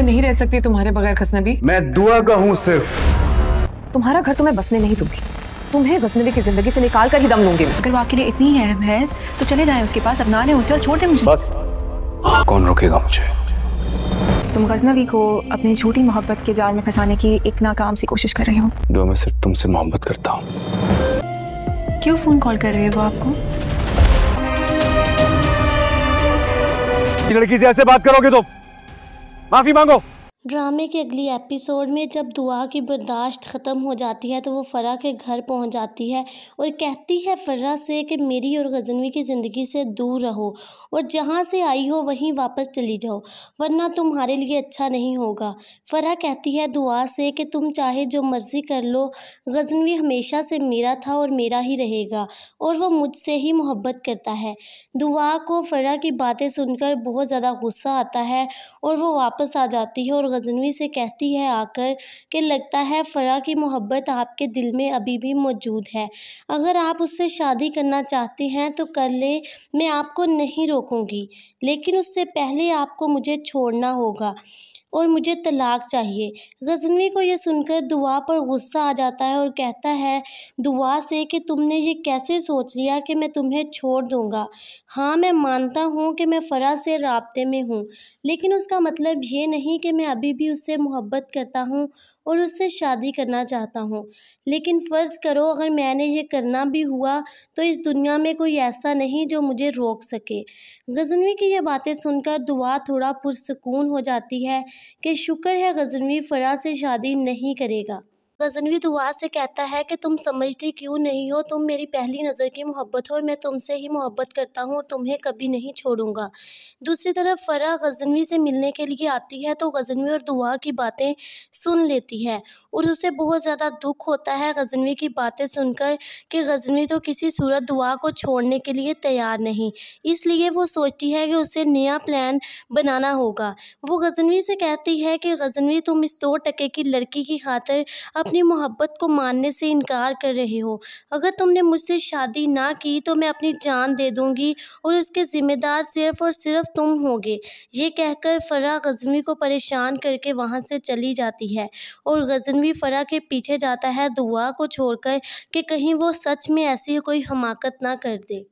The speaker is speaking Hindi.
मैं नहीं रह सकती तुम्हारे बगैर खसनबी मैं दुआ का हूँ सिर्फ तुम्हारा घर तो मैं बसने नहीं दूंगी तुम्हें गजनबी की जिंदगी से निकाल कर ही दम लूंगी अगर वो आपके लिए इतनी अहम है तो चले जाए उसके पास अपना ले उसे और छोड़ दे मुझे बस कौन रोकेगा मुझे तुम गजनवी को अपनी झूठी मोहब्बत के जाल में फंसाने की एक नाकाम सी कोशिश कर रहे हो जो मैं सिर्फ तुमसे मोहब्बत करता हूँ क्यों फोन कॉल कर रहे हैं वो आपको लड़की से ऐसे बात करोगे तो? माफी मांगो ड्रामे के अगली एपिसोड में जब दुआ की बर्दाश्त ख़त्म हो जाती है तो वो फ़रा के घर पहुंच जाती है और कहती है फ़रा से कि मेरी और गजनवी की ज़िंदगी से दूर रहो और जहां से आई हो वहीं वापस चली जाओ वरना तुम्हारे लिए अच्छा नहीं होगा फ़रा कहती है दुआ से कि तुम चाहे जो मर्ज़ी कर लो गजनवी हमेशा से मेरा था और मेरा ही रहेगा और वह मुझसे ही मोहब्बत करता है दुआ को फ़रा की बातें सुनकर बहुत ज़्यादा गुस्सा आता है और वह वापस आ जाती है और गज़नवी से कहती है आकर कि लगता है फ़रा की मोहब्बत आपके दिल में अभी भी मौजूद है अगर आप उससे शादी करना चाहती हैं तो कर लें मैं आपको नहीं रोकूंगी लेकिन उससे पहले आपको मुझे छोड़ना होगा और मुझे तलाक चाहिए गजनवी को यह सुनकर दुआ पर गुस्सा आ जाता है और कहता है दुआ से कि तुमने ये कैसे सोच लिया कि मैं तुम्हें छोड़ दूँगा हाँ मैं मानता हूँ कि मैं फ़रा से रबते में हूँ लेकिन उसका मतलब ये नहीं कि मैं अभी भी उससे मोहब्बत करता हूँ और उससे शादी करना चाहता हूँ लेकिन फ़र्ज़ करो अगर मैंने ये करना भी हुआ तो इस दुनिया में कोई ऐसा नहीं जो मुझे रोक सके गज़नवी की यह बातें सुनकर दुआ थोड़ा पुरसकून हो जाती है कि शुक्र है गज़नवी फ़रा से शादी नहीं करेगा भी दुआ से कहता है कि तुम समझती क्यों नहीं हो तुम मेरी पहली नज़र की मोहब्बत हो और मैं तुमसे ही मोहब्बत करता हूँ और तुम्हें कभी नहीं छोड़ूंगा दूसरी तरफ फ़रा गजनवी से मिलने के लिए आती है तो गजनवी और दुआ की बातें सुन लेती है और उसे बहुत ज़्यादा दुख होता है गजनवी की बातें सुनकर कि गजनवी तो किसी सूरत दुआ को छोड़ने के लिए तैयार नहीं इसलिए वो सोचती है कि उसे नया प्लान बनाना होगा वो गजनवी से कहती है कि गजनवी तुम इस दो टके की लड़की की खातर अब अपनी मोहब्बत को मानने से इनकार कर रहे हो अगर तुमने मुझसे शादी ना की तो मैं अपनी जान दे दूंगी और उसके ज़िम्मेदार सिर्फ़ और सिर्फ तुम होगे ये कहकर फ़रा गजनवी को परेशान करके वहाँ से चली जाती है और गजनवी फ़रा के पीछे जाता है दुआ को छोड़कर कि कहीं वो सच में ऐसी कोई हमाकत ना कर दे